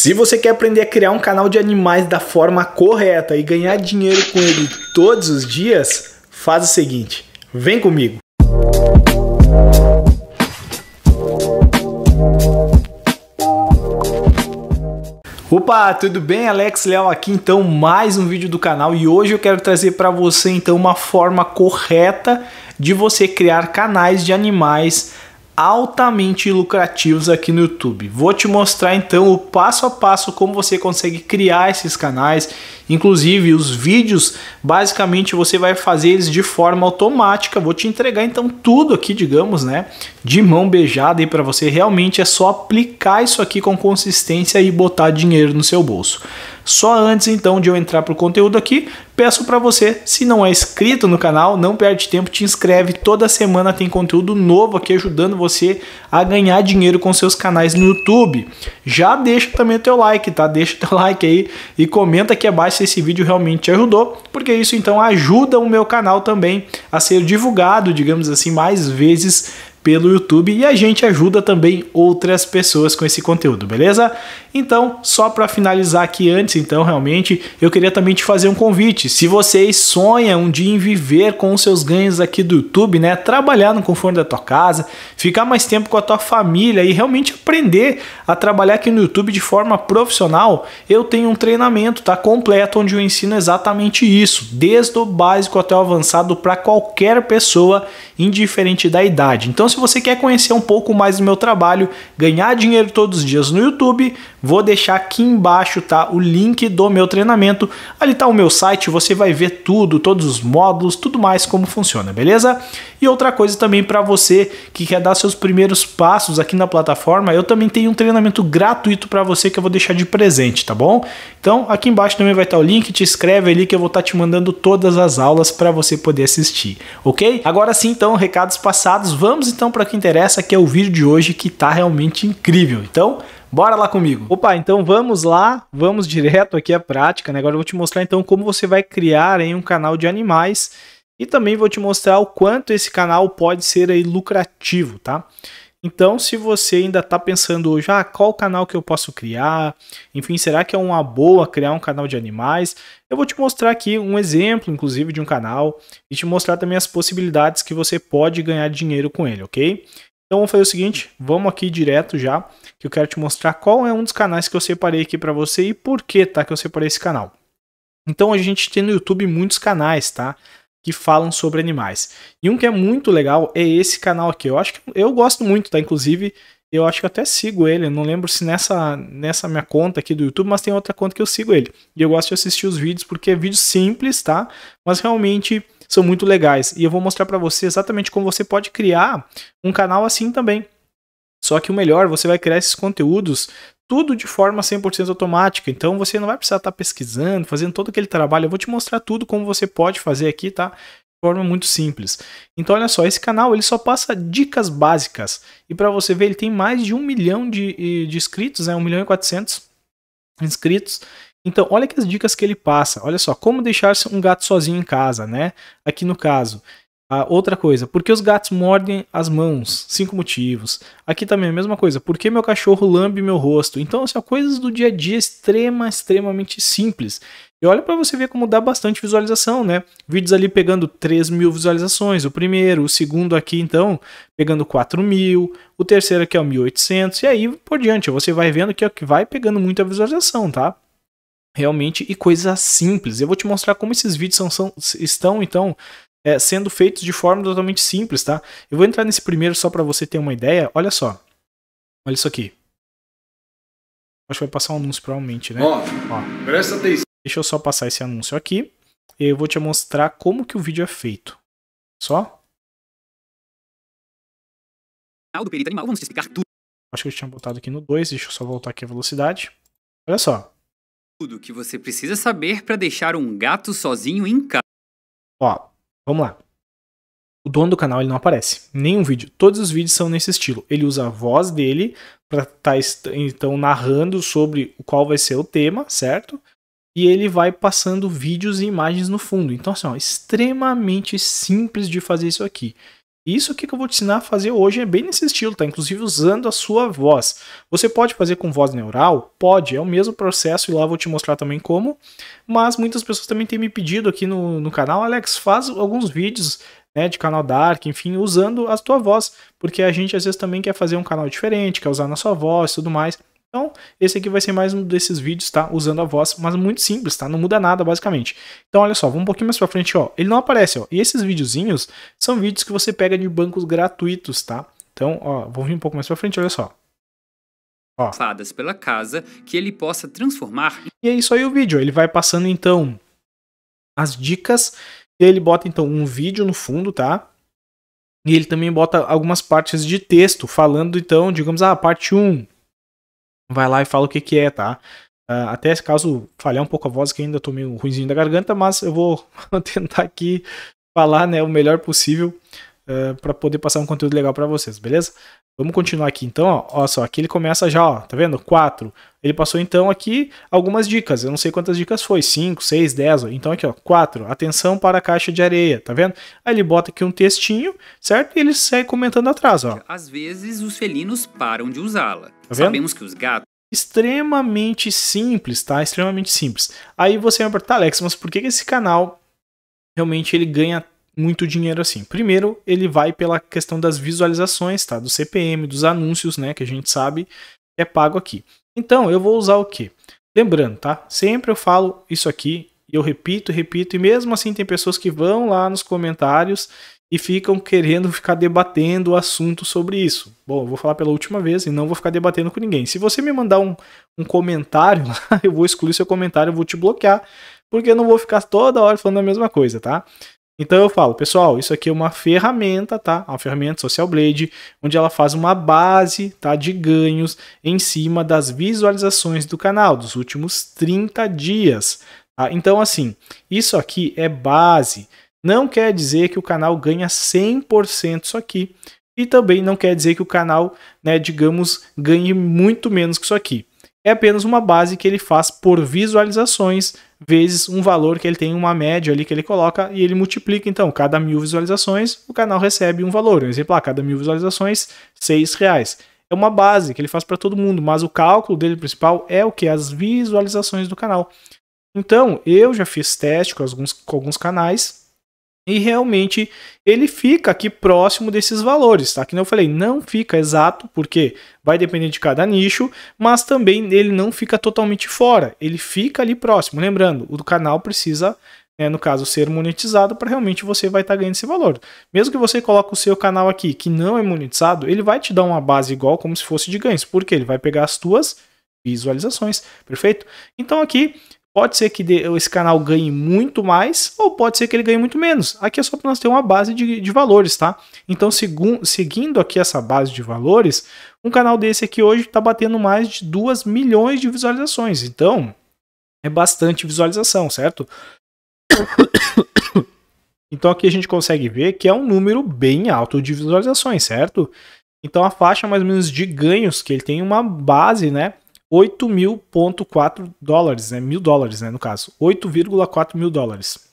Se você quer aprender a criar um canal de animais da forma correta e ganhar dinheiro com ele todos os dias, faz o seguinte: vem comigo. Opa, tudo bem? Alex Leal aqui, então, mais um vídeo do canal e hoje eu quero trazer para você então uma forma correta de você criar canais de animais altamente lucrativos aqui no YouTube. Vou te mostrar então o passo a passo como você consegue criar esses canais, inclusive os vídeos, basicamente você vai fazer eles de forma automática. Vou te entregar então tudo aqui, digamos, né, de mão beijada e para você realmente é só aplicar isso aqui com consistência e botar dinheiro no seu bolso. Só antes então de eu entrar para o conteúdo aqui, peço para você, se não é inscrito no canal, não perde tempo, te inscreve. Toda semana tem conteúdo novo aqui ajudando você a ganhar dinheiro com seus canais no YouTube. Já deixa também o teu like, tá? Deixa o teu like aí e comenta aqui abaixo se esse vídeo realmente te ajudou, porque isso então ajuda o meu canal também a ser divulgado, digamos assim, mais vezes pelo YouTube e a gente ajuda também outras pessoas com esse conteúdo, beleza? Então, só para finalizar aqui antes, então realmente eu queria também te fazer um convite. Se vocês sonham um dia em viver com os seus ganhos aqui do YouTube, né, trabalhar no conforto da tua casa, ficar mais tempo com a tua família e realmente aprender a trabalhar aqui no YouTube de forma profissional, eu tenho um treinamento, tá completo onde eu ensino exatamente isso, desde o básico até o avançado para qualquer pessoa, indiferente da idade. Então, se se você quer conhecer um pouco mais do meu trabalho, ganhar dinheiro todos os dias no YouTube, Vou deixar aqui embaixo tá o link do meu treinamento. Ali tá o meu site, você vai ver tudo, todos os módulos, tudo mais como funciona, beleza? E outra coisa também para você que quer dar seus primeiros passos aqui na plataforma, eu também tenho um treinamento gratuito para você que eu vou deixar de presente, tá bom? Então, aqui embaixo também vai estar tá o link, te inscreve ali que eu vou estar tá te mandando todas as aulas para você poder assistir, OK? Agora sim, então, recados passados, vamos então para o que interessa, que é o vídeo de hoje que tá realmente incrível. Então, Bora lá comigo. Opa, então vamos lá, vamos direto aqui à prática, né? Agora eu vou te mostrar então como você vai criar aí um canal de animais e também vou te mostrar o quanto esse canal pode ser aí lucrativo, tá? Então, se você ainda está pensando hoje, ah, qual canal que eu posso criar? Enfim, será que é uma boa criar um canal de animais? Eu vou te mostrar aqui um exemplo, inclusive, de um canal e te mostrar também as possibilidades que você pode ganhar dinheiro com ele, ok? Então vamos fazer o seguinte, vamos aqui direto já, que eu quero te mostrar qual é um dos canais que eu separei aqui para você e por que, tá, que eu separei esse canal. Então a gente tem no YouTube muitos canais, tá? Que falam sobre animais. E um que é muito legal é esse canal aqui. Eu acho que eu gosto muito, tá? Inclusive, eu acho que até sigo ele. Eu não lembro se nessa, nessa minha conta aqui do YouTube, mas tem outra conta que eu sigo ele. E eu gosto de assistir os vídeos porque é vídeo simples, tá? Mas realmente são muito legais. E eu vou mostrar para você exatamente como você pode criar um canal assim também. Só que o melhor, você vai criar esses conteúdos tudo de forma 100% automática. Então você não vai precisar estar tá pesquisando, fazendo todo aquele trabalho. Eu vou te mostrar tudo como você pode fazer aqui, tá? De forma muito simples. Então olha só, esse canal ele só passa dicas básicas. E para você ver, ele tem mais de um milhão de, de inscritos, né? 1 milhão e 400 inscritos então, olha que as dicas que ele passa. Olha só, como deixar um gato sozinho em casa, né? Aqui no caso. Ah, outra coisa, por que os gatos mordem as mãos? Cinco motivos. Aqui também a mesma coisa, por que meu cachorro lambe meu rosto? Então, assim, ó, coisas do dia a dia extrema, extremamente simples. E olha para você ver como dá bastante visualização, né? Vídeos ali pegando 3 mil visualizações, o primeiro, o segundo aqui, então, pegando 4 mil, o terceiro aqui é o 1.800, e aí por diante, você vai vendo é que vai pegando muita visualização, tá? realmente e coisas simples. Eu vou te mostrar como esses vídeos são, são estão então é, sendo feitos de forma totalmente simples, tá? Eu vou entrar nesse primeiro só para você ter uma ideia. Olha só, olha isso aqui. Acho que vai passar um anúncio provavelmente, né? Ó, Ó. presta atenção. Deixa eu só passar esse anúncio aqui e eu vou te mostrar como que o vídeo é feito. Só? Do perito animal, vamos te explicar tudo. Acho que eu tinha botado aqui no 2, deixa eu só voltar aqui a velocidade. Olha só. Tudo que você precisa saber para deixar um gato sozinho em casa. Ó, vamos lá. O dono do canal ele não aparece, nenhum vídeo. Todos os vídeos são nesse estilo. Ele usa a voz dele para tá, estar então narrando sobre qual vai ser o tema, certo? E ele vai passando vídeos e imagens no fundo. Então, assim, ó, extremamente simples de fazer isso aqui. Isso que eu vou te ensinar a fazer hoje é bem nesse estilo, tá? Inclusive usando a sua voz. Você pode fazer com voz neural? Pode, é o mesmo processo e lá vou te mostrar também como. Mas muitas pessoas também têm me pedido aqui no, no canal, Alex, faz alguns vídeos né, de canal dark, enfim, usando a tua voz, porque a gente às vezes também quer fazer um canal diferente, quer usar na sua voz, tudo mais. Então, esse aqui vai ser mais um desses vídeos, tá? Usando a voz, mas muito simples, tá? Não muda nada, basicamente. Então, olha só, vamos um pouquinho mais pra frente, ó. Ele não aparece, ó. E esses videozinhos são vídeos que você pega de bancos gratuitos, tá? Então, ó, vou vir um pouco mais pra frente, olha só. Ó. Fadas pela casa, que ele possa transformar... E é isso aí o vídeo, ele vai passando, então, as dicas. E ele bota, então, um vídeo no fundo, tá? E ele também bota algumas partes de texto, falando, então, digamos, a ah, parte 1 vai lá e fala o que, que é, tá? Uh, até caso falhar um pouco a voz, que ainda tô meio ruimzinho da garganta, mas eu vou tentar aqui falar né, o melhor possível uh, eh, para poder passar um conteúdo legal para vocês, beleza? Vamos continuar aqui então, ó, ó só, aqui ele começa já, ó, tá vendo? 4. Ele passou então aqui algumas dicas, eu não sei quantas dicas foi, 5, 6, 10, então aqui ó, 4, atenção para a caixa de areia, tá vendo? Aí ele bota aqui um textinho, certo? E ele sai comentando atrás, ó. Às vezes os felinos param de usá-la. Tá Sabemos que os gatos extremamente simples, tá? Extremamente simples. Aí você vai perguntar, tá, Alex, mas por que esse canal realmente ele ganha muito dinheiro assim. Primeiro, ele vai pela questão das visualizações, tá? Do CPM, dos anúncios, né? Que a gente sabe é pago aqui. Então, eu vou usar o quê? Lembrando, tá? Sempre eu falo isso aqui e eu repito, repito, e mesmo assim tem pessoas que vão lá nos comentários e ficam querendo ficar debatendo o assunto sobre isso. Bom, eu vou falar pela última vez e não vou ficar debatendo com ninguém. Se você me mandar um, um comentário lá, eu vou excluir seu comentário, eu vou te bloquear, porque eu não vou ficar toda hora falando a mesma coisa, tá? Então eu falo, pessoal, isso aqui é uma ferramenta, tá? É uma ferramenta Social Blade, onde ela faz uma base, tá, de ganhos em cima das visualizações do canal dos últimos 30 dias. Tá? Então assim, isso aqui é base. Não quer dizer que o canal ganha 100% isso aqui. E também não quer dizer que o canal, né, digamos, ganhe muito menos que isso aqui. É apenas uma base que ele faz por visualizações vezes um valor que ele tem, uma média ali que ele coloca e ele multiplica. Então, cada mil visualizações, o canal recebe um valor. Um exemplo, ah, cada mil visualizações, seis reais. É uma base que ele faz para todo mundo, mas o cálculo dele principal é o que? As visualizações do canal. Então, eu já fiz teste com alguns, com alguns canais e realmente ele fica aqui próximo desses valores, tá? Que eu falei, não fica exato, porque vai depender de cada nicho, mas também ele não fica totalmente fora, ele fica ali próximo. Lembrando, o canal precisa, né, no caso, ser monetizado para realmente você vai estar tá ganhando esse valor. Mesmo que você coloque o seu canal aqui que não é monetizado, ele vai te dar uma base igual como se fosse de ganhos, porque ele vai pegar as tuas visualizações, perfeito? Então aqui Pode ser que esse canal ganhe muito mais ou pode ser que ele ganhe muito menos. Aqui é só para nós ter uma base de, de valores, tá? Então, seguindo aqui essa base de valores, um canal desse aqui hoje está batendo mais de 2 milhões de visualizações. Então, é bastante visualização, certo? Então aqui a gente consegue ver que é um número bem alto de visualizações, certo? Então a faixa mais ou menos de ganhos que ele tem uma base, né, 8 dólares, né? Mil dólares, né? No caso, 8,4 mil dólares.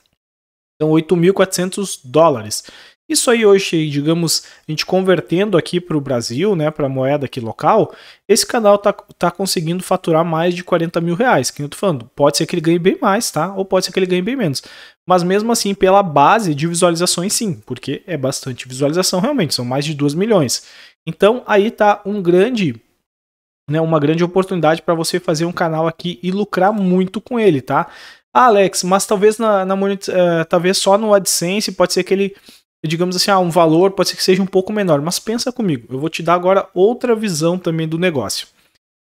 Então, 8.400 dólares. Isso aí hoje, digamos, a gente convertendo aqui para o Brasil, né, para moeda aqui local, esse canal tá, tá conseguindo faturar mais de 40 mil reais, que eu tô falando, pode ser que ele ganhe bem mais, tá? Ou pode ser que ele ganhe bem menos. Mas mesmo assim, pela base de visualizações sim, porque é bastante visualização realmente, são mais de 2 milhões. Então aí tá um grande né, uma grande oportunidade para você fazer um canal aqui e lucrar muito com ele, tá? Ah, Alex, mas talvez na, na uh, talvez só no AdSense pode ser que ele, digamos assim, ah, um valor pode ser que seja um pouco menor. Mas pensa comigo, eu vou te dar agora outra visão também do negócio.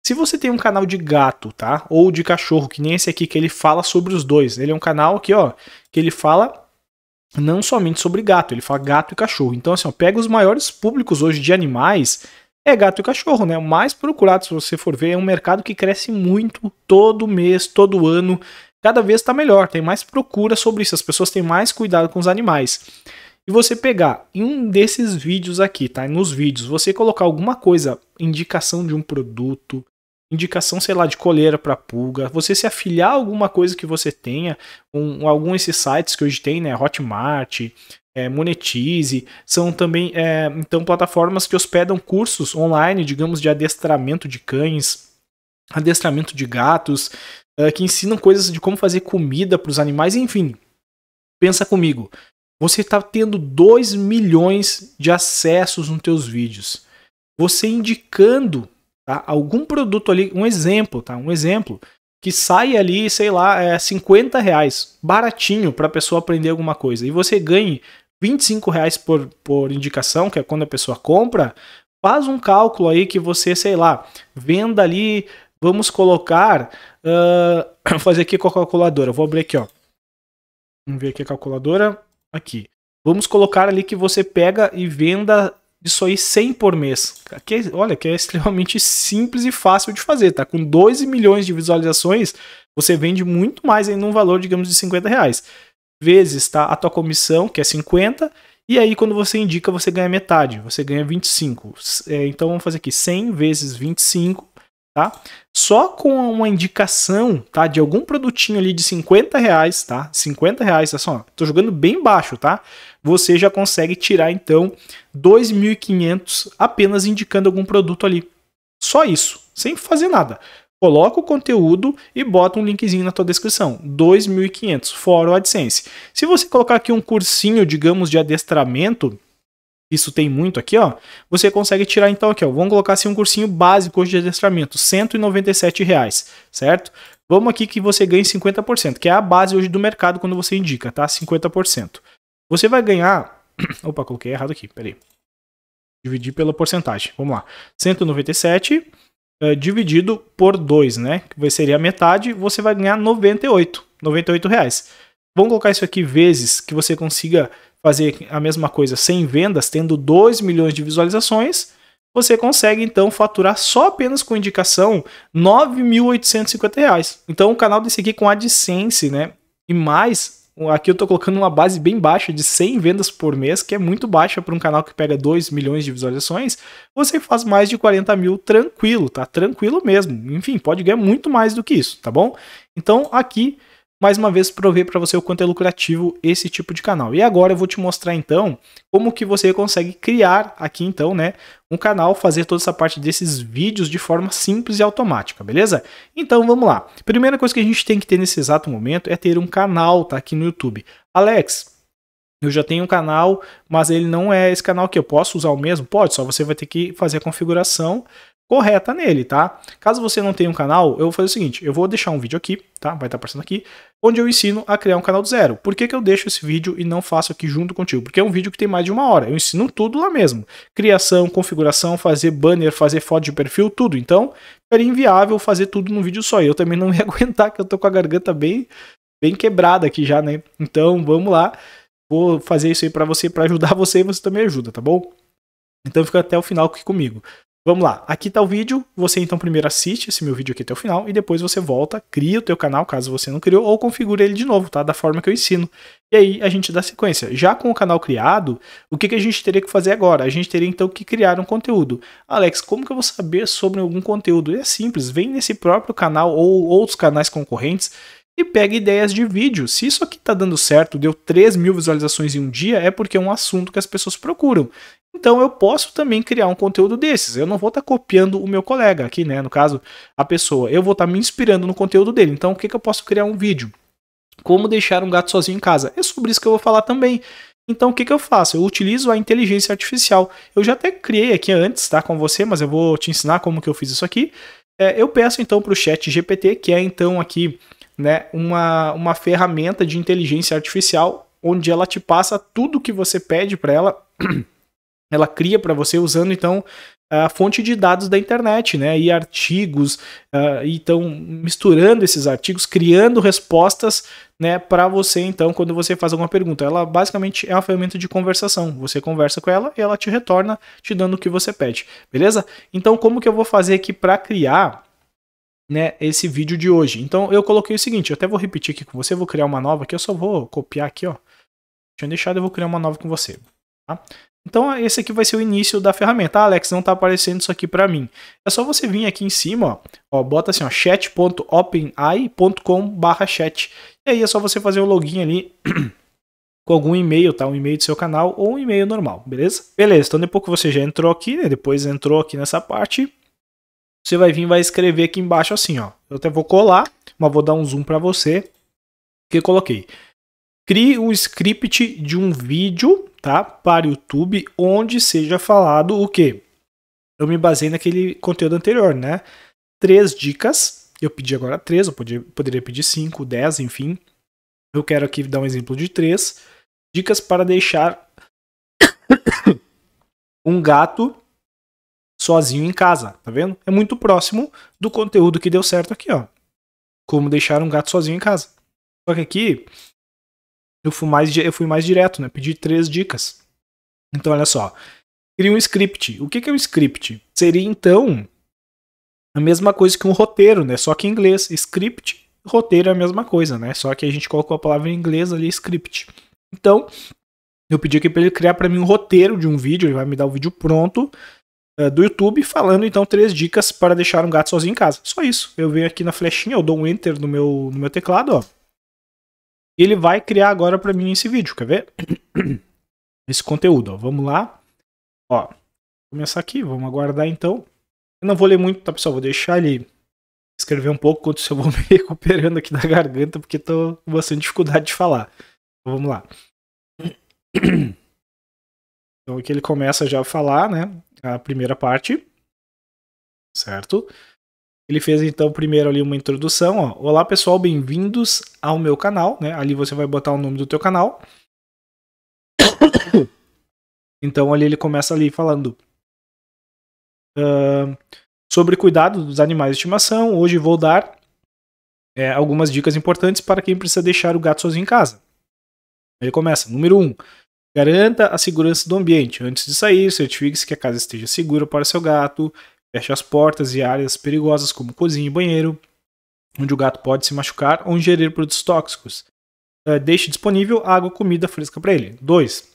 Se você tem um canal de gato, tá? Ou de cachorro, que nem esse aqui que ele fala sobre os dois. Ele é um canal aqui, ó, que ele fala não somente sobre gato, ele fala gato e cachorro. Então, assim, ó, pega os maiores públicos hoje de animais é gato e cachorro, né? O mais procurado, se você for ver, é um mercado que cresce muito todo mês, todo ano. Cada vez está melhor, tem mais procura sobre isso, as pessoas têm mais cuidado com os animais. E você pegar em um desses vídeos aqui, tá? Nos vídeos, você colocar alguma coisa, indicação de um produto, indicação, sei lá, de coleira para pulga, você se afiliar a alguma coisa que você tenha, um, algum desses sites que hoje tem, né, Hotmart, é, Monetize, são também é, então plataformas que hospedam cursos online, digamos, de adestramento de cães, adestramento de gatos, é, que ensinam coisas de como fazer comida para os animais, enfim. Pensa comigo, você está tendo 2 milhões de acessos nos teus vídeos. Você indicando Tá? Algum produto ali, um exemplo, tá? Um exemplo que sai ali, sei lá, é 50 reais, baratinho para a pessoa aprender alguma coisa. E você ganhe 25 reais por, por indicação, que é quando a pessoa compra, faz um cálculo aí que você, sei lá, venda ali, vamos colocar, uh, vou fazer aqui com a calculadora, vou abrir aqui, ó. Vamos ver aqui a calculadora, aqui. Vamos colocar ali que você pega e venda disso aí 100 por mês. Que, olha, que é extremamente simples e fácil de fazer, tá? Com 12 milhões de visualizações, você vende muito mais em um valor, digamos, de 50 reais. Vezes, tá? A tua comissão, que é 50, e aí quando você indica, você ganha metade, você ganha 25. É, então vamos fazer aqui 100 vezes 25 tá? Só com uma indicação, tá? De algum produtinho ali de 50 reais, tá? 50 reais, é assim, só, tô jogando bem baixo, tá? Você já consegue tirar, então, 2.500 apenas indicando algum produto ali. Só isso, sem fazer nada. Coloca o conteúdo e bota um linkzinho na tua descrição, 2.500, fora o AdSense. Se você colocar aqui um cursinho, digamos, de adestramento, isso tem muito aqui, ó, você consegue tirar então aqui, ó, vamos colocar assim um cursinho básico hoje de adestramento, R$197,00, reais, certo? Vamos aqui que você ganhe 50%, que é a base hoje do mercado quando você indica, tá? 50%. Você vai ganhar, opa, coloquei errado aqui, peraí. Dividir pela porcentagem, vamos lá, 197 uh, eh, dividido por 2, né, que seria a metade, você vai ganhar 98, 98 reais. Vamos colocar isso aqui vezes que você consiga fazer a mesma coisa sem vendas, tendo 2 milhões de visualizações, você consegue então faturar só apenas com indicação R$ 9.850. Então o canal desse aqui com AdSense, né? E mais, aqui eu tô colocando uma base bem baixa de 100 vendas por mês, que é muito baixa para um canal que pega 2 milhões de visualizações, você faz mais de 40 mil tranquilo, tá? Tranquilo mesmo. Enfim, pode ganhar muito mais do que isso, tá bom? Então aqui mais uma vez prover para você o quanto é lucrativo esse tipo de canal. E agora eu vou te mostrar então como que você consegue criar aqui então, né, um canal, fazer toda essa parte desses vídeos de forma simples e automática, beleza? Então vamos lá. Primeira coisa que a gente tem que ter nesse exato momento é ter um canal, tá, aqui no YouTube. Alex, eu já tenho um canal, mas ele não é esse canal que eu posso usar o mesmo? Pode, só você vai ter que fazer a configuração correta nele, tá? Caso você não tenha um canal, eu vou fazer o seguinte, eu vou deixar um vídeo aqui, tá? Vai estar tá aparecendo aqui, onde eu ensino a criar um canal do zero. Por que, que eu deixo esse vídeo e não faço aqui junto contigo? Porque é um vídeo que tem mais de uma hora, eu ensino tudo lá mesmo. Criação, configuração, fazer banner, fazer foto de perfil, tudo. Então, era inviável fazer tudo num vídeo só, eu também não ia aguentar que eu tô com a garganta bem, bem quebrada aqui já, né? Então, vamos lá. Vou fazer isso aí para você, para ajudar você e você também ajuda, tá bom? Então fica até o final aqui comigo. Vamos lá, aqui está o vídeo, você então primeiro assiste esse meu vídeo aqui até o final e depois você volta, cria o teu canal, caso você não criou, ou configura ele de novo, tá? Da forma que eu ensino. E aí a gente dá sequência. Já com o canal criado, o que, que a gente teria que fazer agora? A gente teria então que criar um conteúdo. Alex, como que eu vou saber sobre algum conteúdo? É simples, vem nesse próprio canal ou outros canais concorrentes e pega ideias de vídeo. Se isso aqui está dando certo, deu 3 mil visualizações em um dia, é porque é um assunto que as pessoas procuram. Então eu posso também criar um conteúdo desses. Eu não vou estar tá copiando o meu colega aqui, né? No caso, a pessoa. Eu vou estar tá me inspirando no conteúdo dele. Então o que, que eu posso criar um vídeo? Como deixar um gato sozinho em casa? É sobre isso que eu vou falar também. Então o que, que eu faço? Eu utilizo a inteligência artificial. Eu já até criei aqui antes, tá? Com você, mas eu vou te ensinar como que eu fiz isso aqui. É, eu peço então para o chat GPT, que é então aqui né, uma, uma ferramenta de inteligência artificial onde ela te passa tudo que você pede para ela. ela cria para você usando então a fonte de dados da internet, né? E artigos, uh, então misturando esses artigos, criando respostas, né? Para você então quando você faz alguma pergunta, ela basicamente é uma ferramenta de conversação. Você conversa com ela e ela te retorna te dando o que você pede, beleza? Então como que eu vou fazer aqui para criar né, esse vídeo de hoje. Então eu coloquei o seguinte, eu até vou repetir aqui com você, vou criar uma nova aqui, eu só vou copiar aqui, ó. Tinha deixado, eu vou criar uma nova com você, tá? Então esse aqui vai ser o início da ferramenta. Ah, Alex, não está aparecendo isso aqui para mim. É só você vir aqui em cima, ó, ó bota assim, chat.openai.com.br chat.openai.com/chat. E aí é só você fazer o login ali com algum e-mail, tá? Um e-mail do seu canal ou um e-mail normal, beleza? Beleza, então depois que você já entrou aqui, né? Depois entrou aqui nessa parte, você vai vir e vai escrever aqui embaixo assim, ó. Eu até vou colar, mas vou dar um zoom para você que eu coloquei. Crie um script de um vídeo tá? Para o YouTube, onde seja falado o quê? Eu me basei naquele conteúdo anterior, né? Três dicas. Eu pedi agora três, eu podia, poderia pedir cinco, dez, enfim. Eu quero aqui dar um exemplo de três. Dicas para deixar um gato sozinho em casa, tá vendo? É muito próximo do conteúdo que deu certo aqui, ó. Como deixar um gato sozinho em casa. Só que aqui eu fui mais, eu fui mais direto, né? Pedi três dicas. Então, olha só. Cria um script. O que, é um script? Seria, então, a mesma coisa que um roteiro, né? Só que em inglês. Script, roteiro é a mesma coisa, né? Só que a gente colocou a palavra em inglês ali, script. Então, eu pedi aqui para ele criar para mim um roteiro de um vídeo. Ele vai me dar o um vídeo pronto uh, do YouTube, falando, então, três dicas para deixar um gato sozinho em casa. Só isso. Eu venho aqui na flechinha, eu dou um enter no meu, no meu teclado, ó ele vai criar agora para mim esse vídeo, quer ver? Esse conteúdo, ó. Vamos lá. Ó, começar aqui, vamos aguardar então. Eu não vou ler muito, tá, pessoal? Vou deixar ele escrever um pouco enquanto eu vou me recuperando aqui da garganta, porque tô com bastante dificuldade de falar. Então, vamos lá. Então aqui ele começa já a falar, né? A primeira parte. Certo? Ele fez então primeiro ali uma introdução, ó. Olá pessoal, bem-vindos ao meu canal, né? Ali você vai botar o nome do teu canal. Então ali ele começa ali falando uh, sobre cuidado dos animais de estimação. Hoje vou dar é, algumas dicas importantes para quem precisa deixar o gato sozinho em casa. Ele começa. Número 1. Um, garanta a segurança do ambiente. Antes de sair, certifique-se que a casa esteja segura para seu gato. Feche as portas e áreas perigosas como cozinha e banheiro, onde o gato pode se machucar ou ingerir produtos tóxicos. Eh, deixe disponível água ou comida fresca para ele. 2.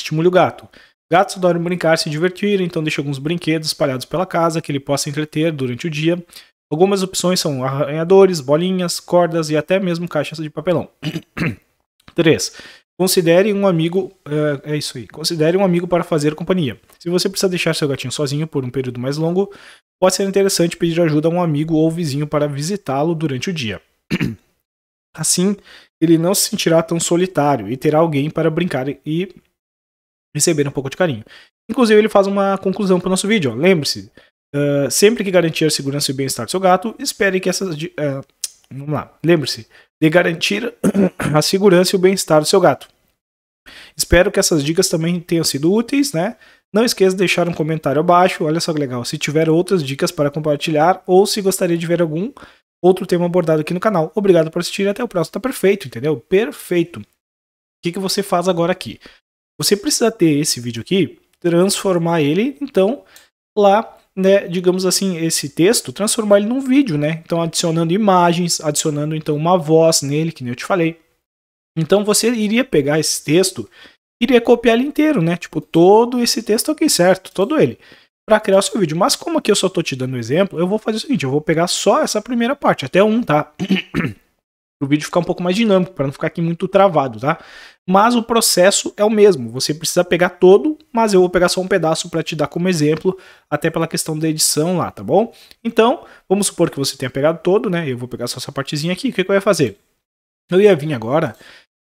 Estimule o gato. Gatos adoram brincar e se divertir, então deixe alguns brinquedos espalhados pela casa que ele possa entreter durante o dia. Algumas opções são arranhadores, bolinhas, cordas e até mesmo caixas de papelão. 3. Considere um amigo. É, é, isso aí. Considere um amigo para fazer companhia. Se você precisa deixar seu gatinho sozinho por um período mais longo, pode ser interessante pedir ajuda a um amigo ou vizinho para visitá-lo durante o dia. assim, ele não se sentirá tão solitário e terá alguém para brincar e receber um pouco de carinho. Inclusive, ele faz uma conclusão para o nosso vídeo. Lembre-se, uh, sempre que garantir a segurança e bem-estar do seu gato, espere que essas. Uh, vamos lá. Lembre-se de garantir a segurança e o bem-estar do seu gato. Espero que essas dicas também tenham sido úteis, né? Não esqueça de deixar um comentário abaixo. Olha só que legal. Se tiver outras dicas para compartilhar ou se gostaria de ver algum outro tema abordado aqui no canal. Obrigado por assistir. Até o próximo. Tá perfeito, entendeu? Perfeito. O que, que você faz agora aqui? Você precisa ter esse vídeo aqui, transformar ele, então, lá né, digamos assim, esse texto, transformar ele num vídeo, né? Então adicionando imagens, adicionando então uma voz nele, que nem eu te falei. Então você iria pegar esse texto, iria copiar ele inteiro, né? Tipo, todo esse texto aqui, certo? Todo ele. Para criar o seu vídeo. Mas como aqui eu só tô te dando um exemplo, eu vou fazer o seguinte, eu vou pegar só essa primeira parte, até um, tá? o vídeo ficar um pouco mais dinâmico, para não ficar aqui muito travado, tá? Mas o processo é o mesmo, você precisa pegar todo, mas eu vou pegar só um pedaço para te dar como exemplo, até pela questão da edição lá, tá bom? Então, vamos supor que você tenha pegado todo, né? Eu vou pegar só essa partezinha aqui, o que, que eu ia fazer? Eu ia vir agora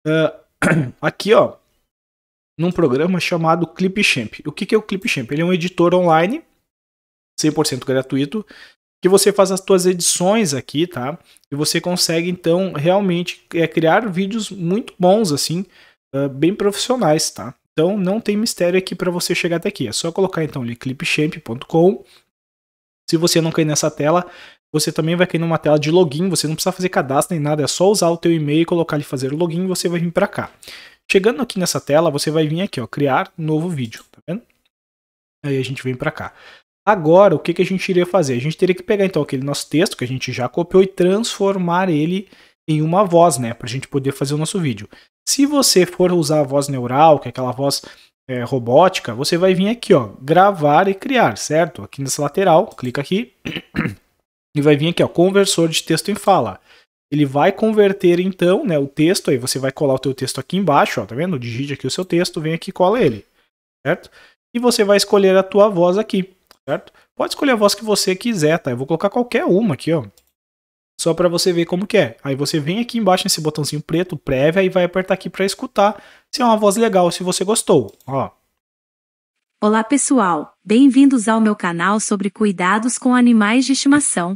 Uh, aqui, ó, num programa chamado Clipchamp. O que, que é o Clipchamp? Ele é um editor online, 100% gratuito, que você faz as suas edições aqui, tá? E você consegue, então, realmente é, criar vídeos muito bons, assim, uh, bem profissionais, tá? Então, não tem mistério aqui para você chegar até aqui. É só colocar, então, ali clipchamp.com. Se você não cair nessa tela, você também vai cair numa tela de login, você não precisa fazer cadastro nem nada, é só usar o teu e-mail, e colocar ele fazer o login e você vai vir para cá. Chegando aqui nessa tela, você vai vir aqui, ó, criar novo vídeo, tá vendo? Aí a gente vem para cá. Agora, o que, que a gente iria fazer? A gente teria que pegar então aquele nosso texto que a gente já copiou e transformar ele em uma voz, né, para a gente poder fazer o nosso vídeo. Se você for usar a voz neural, que é aquela voz é, robótica, você vai vir aqui, ó, gravar e criar, certo? Aqui nessa lateral, clica aqui. E vai vir aqui, ó, conversor de texto em fala. Ele vai converter então, né, o texto, aí você vai colar o teu texto aqui embaixo, ó, tá vendo? Digite aqui o seu texto, vem aqui e cola ele, certo? E você vai escolher a tua voz aqui, certo? Pode escolher a voz que você quiser, tá? Eu vou colocar qualquer uma aqui, ó. Só para você ver como que é. Aí você vem aqui embaixo nesse botãozinho preto, prévia, e vai apertar aqui para escutar se é uma voz legal, se você gostou, ó. Olá pessoal, bem-vindos ao meu canal sobre cuidados com animais de estimação.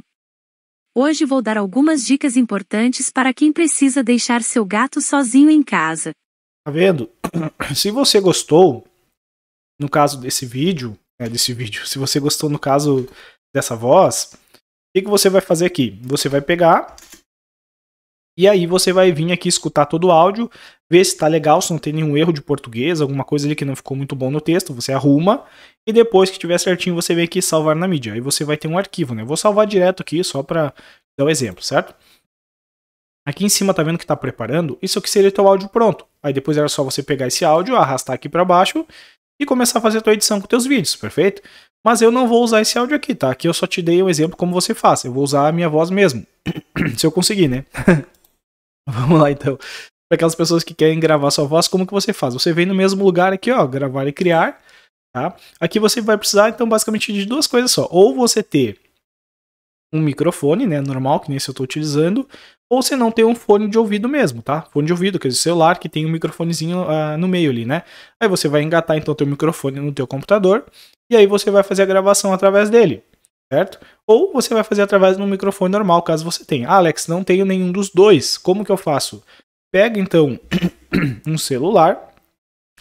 Hoje vou dar algumas dicas importantes para quem precisa deixar seu gato sozinho em casa. Tá vendo? Se você gostou, no caso desse vídeo, é, desse vídeo, se você gostou no caso dessa voz, o que, que você vai fazer aqui? Você vai pegar e aí você vai vir aqui escutar todo o áudio, ver se tá legal, se não tem nenhum erro de português, alguma coisa ali que não ficou muito bom no texto, você arruma, e depois que tiver certinho você vem aqui salvar na mídia. Aí você vai ter um arquivo, né? Eu vou salvar direto aqui só para dar o um exemplo, certo? Aqui em cima tá vendo que tá preparando, isso aqui seria teu áudio pronto. Aí depois era só você pegar esse áudio, arrastar aqui para baixo e começar a fazer tua edição com teus vídeos, perfeito? Mas eu não vou usar esse áudio aqui, tá? Aqui eu só te dei um exemplo como você faz. Eu vou usar a minha voz mesmo. Se eu conseguir, né? Vamos lá então. Para aquelas pessoas que querem gravar sua voz, como que você faz? Você vem no mesmo lugar aqui, ó, gravar e criar, tá? Aqui você vai precisar então basicamente de duas coisas só. Ou você ter um microfone, né, normal, que nem esse eu estou utilizando, ou você não tem um fone de ouvido mesmo, tá? Fone de ouvido, que é o celular que tem um microfonezinho uh, no meio ali, né? Aí você vai engatar então teu microfone no teu computador e aí você vai fazer a gravação através dele certo? Ou você vai fazer através de um microfone normal, caso você tenha. Ah, Alex, não tenho nenhum dos dois. Como que eu faço? Pega então um celular,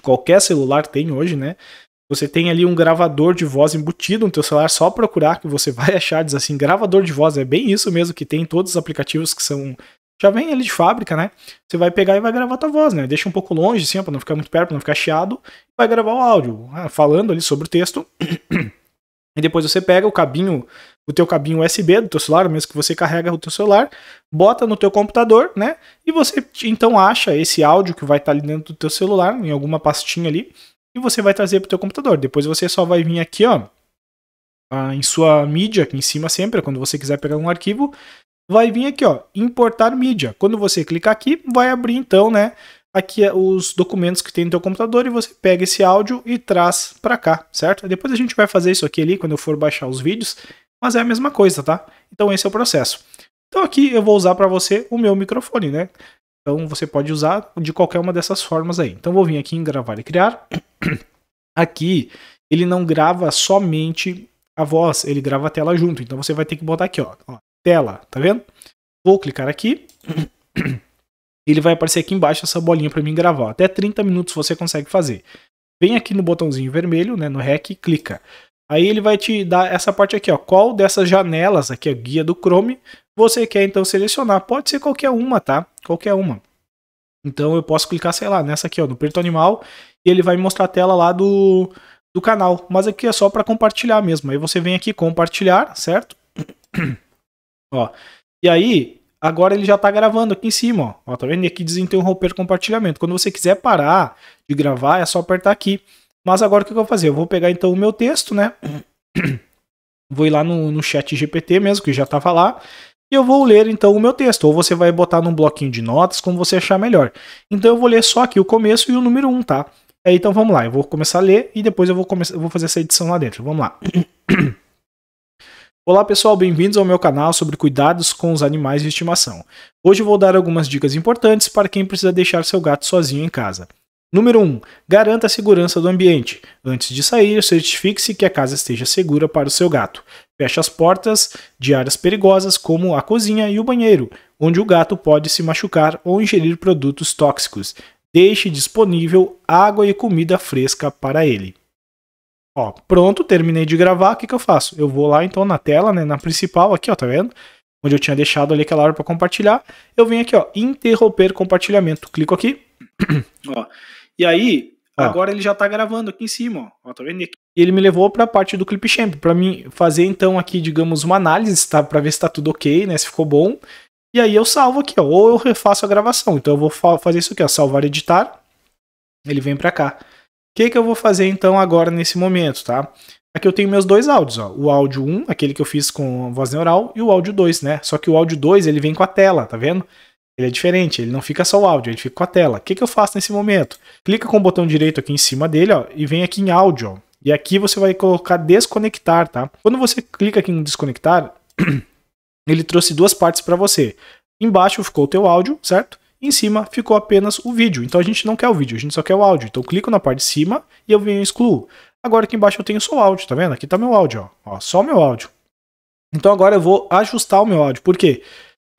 qualquer celular tem hoje, né? Você tem ali um gravador de voz embutido no teu celular, só procurar que você vai achar, diz assim, gravador de voz, é bem isso mesmo que tem em todos os aplicativos que são já vem ali de fábrica, né? Você vai pegar e vai gravar tua voz, né? Deixa um pouco longe, assim, para não ficar muito perto, para não ficar chiado, vai gravar o áudio, ah, falando ali sobre o texto. E depois você pega o cabinho, o teu cabinho USB do teu celular, mesmo que você carrega o teu celular, bota no teu computador, né? E você então acha esse áudio que vai estar ali dentro do teu celular, em alguma pastinha ali, e você vai trazer para o teu computador. Depois você só vai vir aqui, ó, ah, em sua mídia, aqui em cima sempre, quando você quiser pegar um arquivo, vai vir aqui, ó, importar mídia. Quando você clicar aqui, vai abrir então, né, aqui é os documentos que tem no teu computador e você pega esse áudio e traz para cá, certo? Depois a gente vai fazer isso aqui ali quando eu for baixar os vídeos, mas é a mesma coisa, tá? Então esse é o processo. Então aqui eu vou usar para você o meu microfone, né? Então você pode usar de qualquer uma dessas formas aí. Então vou vir aqui em gravar e criar. Aqui ele não grava somente a voz, ele grava a tela junto. Então você vai ter que botar aqui, ó, ó tela, tá vendo? Vou clicar aqui. ele vai aparecer aqui embaixo essa bolinha para mim gravar. Até 30 minutos você consegue fazer. Vem aqui no botãozinho vermelho, né, no REC, clica. Aí ele vai te dar essa parte aqui, ó. Qual dessas janelas aqui, a guia do Chrome, você quer então selecionar? Pode ser qualquer uma, tá? Qualquer uma. Então eu posso clicar, sei lá, nessa aqui, ó, no Perto Animal, e ele vai me mostrar a tela lá do, do canal. Mas aqui é só para compartilhar mesmo. Aí você vem aqui compartilhar, certo? ó. E aí, agora ele já está gravando aqui em cima, ó. ó tá vendo? E aqui desinterromper compartilhamento. Quando você quiser parar de gravar, é só apertar aqui. Mas agora o que eu vou fazer? Eu vou pegar então o meu texto, né? vou ir lá no, no chat GPT mesmo, que já estava lá. E eu vou ler então o meu texto, ou você vai botar num bloquinho de notas, como você achar melhor. Então eu vou ler só aqui o começo e o número 1, um, tá? É, então vamos lá, eu vou começar a ler e depois eu vou, começar, eu vou fazer essa edição lá dentro. Vamos lá. Olá pessoal, bem-vindos ao meu canal sobre cuidados com os animais de estimação. Hoje eu vou dar algumas dicas importantes para quem precisa deixar seu gato sozinho em casa. Número 1. Garanta a segurança do ambiente. Antes de sair, certifique-se que a casa esteja segura para o seu gato. Feche as portas de áreas perigosas como a cozinha e o banheiro, onde o gato pode se machucar ou ingerir produtos tóxicos. Deixe disponível água e comida fresca para ele. Ó, pronto, terminei de gravar, o que, que eu faço? Eu vou lá então na tela, né, na principal aqui, ó, tá vendo? Onde eu tinha deixado ali aquela hora para compartilhar, eu venho aqui, ó, interromper compartilhamento, clico aqui. ó, e aí, ó. agora ele já tá gravando aqui em cima, ó, ó tá vendo? E ele me levou para a parte do Clipchamp, para mim fazer então aqui, digamos, uma análise, tá, para ver se tá tudo ok, né, se ficou bom. E aí eu salvo aqui, ó, ou eu refaço a gravação. Então eu vou fa fazer isso aqui, ó, salvar editar. Ele vem para cá que, que eu vou fazer então agora nesse momento, tá? Aqui eu tenho meus dois áudios, ó. o áudio 1, aquele que eu fiz com voz neural, e o áudio 2, né? Só que o áudio 2 ele vem com a tela, tá vendo? Ele é diferente, ele não fica só o áudio, ele fica com a tela. O que, que eu faço nesse momento? Clica com o botão direito aqui em cima dele ó, e vem aqui em áudio. Ó. E aqui você vai colocar desconectar, tá? Quando você clica aqui em desconectar, ele trouxe duas partes para você. Embaixo ficou o teu áudio, certo? em cima ficou apenas o vídeo. Então a gente não quer o vídeo, a gente só quer o áudio. Então eu clico na parte de cima e eu venho e excluo. Agora aqui embaixo eu tenho só o áudio, tá vendo? Aqui tá meu áudio, ó. ó só meu áudio. Então agora eu vou ajustar o meu áudio. Por quê?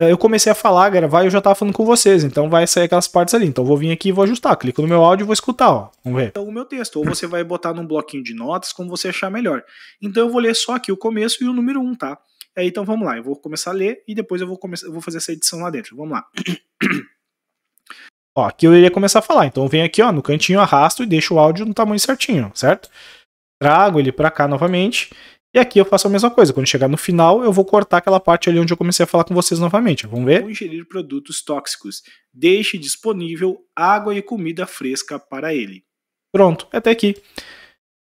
Eh, eu comecei a falar, gravar e eu já tava falando com vocês, então vai sair aquelas partes ali. Então eu vou vir aqui e vou ajustar. Clico no meu áudio e vou escutar, ó. Vamos ver. Então o meu texto, ou você vai botar num bloquinho de notas, como você achar melhor. Então eu vou ler só aqui o começo e o número 1, um, tá? Eh, então vamos lá, eu vou começar a ler e depois eu vou, começar, eu vou fazer essa edição lá dentro. Vamos lá. Ó, aqui eu iria começar a falar. Então, eu venho aqui ó, no cantinho, arrasto e deixo o áudio no tamanho certinho, certo? Trago ele para cá novamente. E aqui eu faço a mesma coisa. Quando chegar no final, eu vou cortar aquela parte ali onde eu comecei a falar com vocês novamente. Vamos ver? Não ingerir produtos tóxicos. Deixe disponível água e comida fresca para ele. Pronto, até aqui.